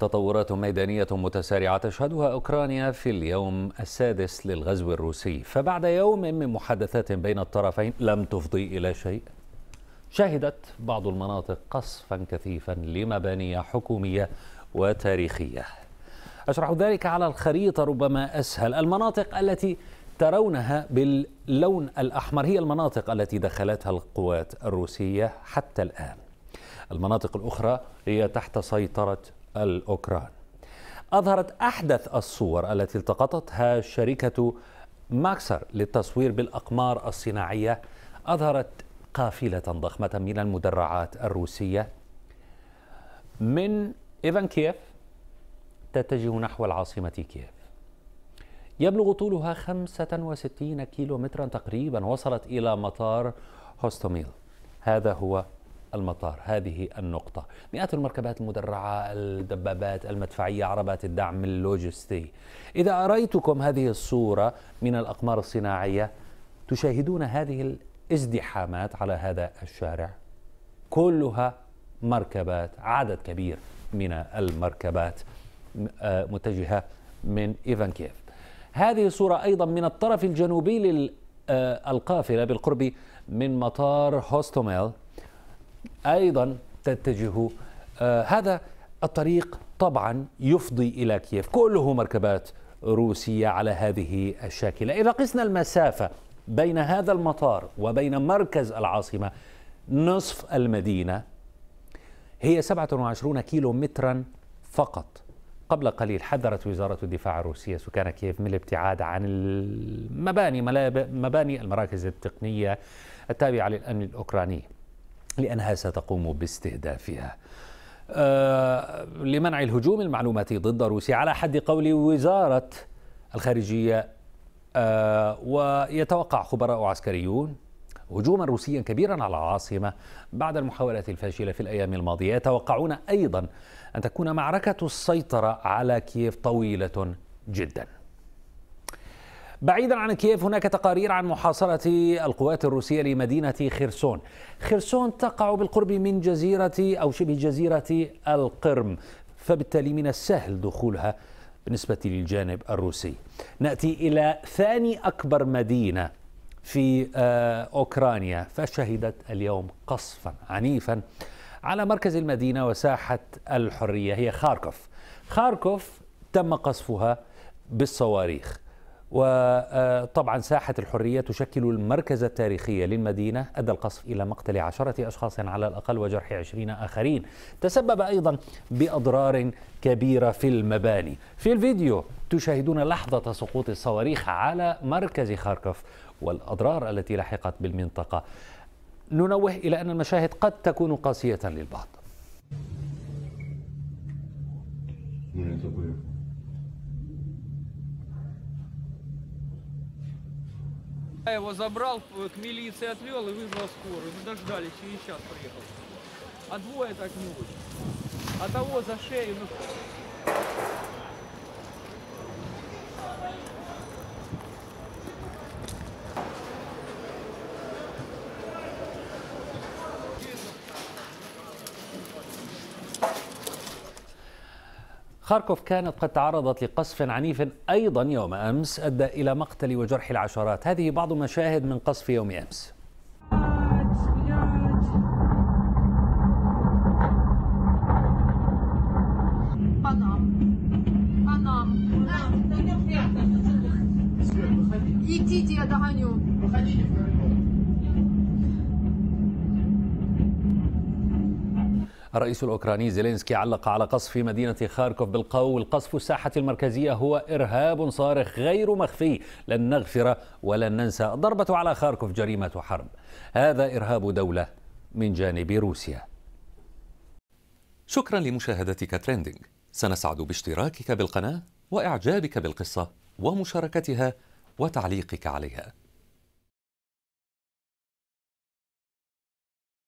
تطورات ميدانية متسارعة تشهدها أوكرانيا في اليوم السادس للغزو الروسي فبعد يوم من محادثات بين الطرفين لم تفضي إلى شيء شهدت بعض المناطق قصفا كثيفا لمباني حكومية وتاريخية أشرح ذلك على الخريطة ربما أسهل المناطق التي ترونها باللون الأحمر هي المناطق التي دخلتها القوات الروسية حتى الآن المناطق الأخرى هي تحت سيطرة الأوكران أظهرت أحدث الصور التي التقطتها شركة ماكسر للتصوير بالأقمار الصناعية أظهرت قافلة ضخمة من المدرعات الروسية من إيفان كييف تتجه نحو العاصمة كييف يبلغ طولها 65 كيلومترا تقريبا وصلت إلى مطار هوستوميل هذا هو المطار هذه النقطة مئات المركبات المدرعة الدبابات المدفعية عربات الدعم اللوجستي إذا أريتكم هذه الصورة من الأقمار الصناعية تشاهدون هذه الازدحامات على هذا الشارع كلها مركبات عدد كبير من المركبات آه، متجهة من إيفان هذه الصورة أيضا من الطرف الجنوبي للقافلة آه، بالقرب من مطار هوستوميل أيضا تتجه آه، هذا الطريق طبعا يفضي إلى كييف كله مركبات روسية على هذه الشاكلة إذا قسنا المسافة بين هذا المطار وبين مركز العاصمة نصف المدينة هي 27 كيلو مترا فقط قبل قليل حذرت وزارة الدفاع الروسية سكان كييف من الابتعاد عن المباني مباني المراكز التقنية التابعة للأمن الأوكراني لأنها ستقوم باستهدافها آه، لمنع الهجوم المعلوماتي ضد روسيا على حد قول وزارة الخارجية آه، ويتوقع خبراء عسكريون هجوما روسيا كبيرا على العاصمة بعد المحاولات الفاشلة في الأيام الماضية يتوقعون أيضا أن تكون معركة السيطرة على كييف طويلة جداً بعيدا عن كييف هناك تقارير عن محاصرة القوات الروسية لمدينة خرسون خرسون تقع بالقرب من جزيرة أو شبه جزيرة القرم فبالتالي من السهل دخولها بالنسبة للجانب الروسي نأتي إلى ثاني أكبر مدينة في آه، أوكرانيا فشهدت اليوم قصفا عنيفا على مركز المدينة وساحة الحرية هي خاركوف خاركوف تم قصفها بالصواريخ وطبعا ساحة الحرية تشكل المركز التاريخي للمدينة أدى القصف إلى مقتل عشرة أشخاص على الأقل وجرح عشرين آخرين تسبب أيضا بأضرار كبيرة في المباني في الفيديو تشاهدون لحظة سقوط الصواريخ على مركز خاركوف والأضرار التي لحقت بالمنطقة ننوه إلى أن المشاهد قد تكون قاسية للبعض Я его забрал, к милиции отвел и вызвал скорую. Мы дождались, через час приехал. А двое так не А того за шею, ну خاركوف كانت قد تعرضت لقصف عنيف أيضا يوم أمس أدى إلى مقتل وجرح العشرات هذه بعض مشاهد من قصف يوم أمس يا دهانيو الرئيس الأوكراني زيلينسكي علق على قصف مدينة خاركوف بالقول قصف الساحة المركزية هو إرهاب صارخ غير مخفي لن نغفر ولن ننسى الضربة على خاركوف جريمة حرب هذا إرهاب دولة من جانب روسيا شكرا لمشاهدتك تريندينج سنسعد باشتراكك بالقناة وإعجابك بالقصة ومشاركتها وتعليقك عليها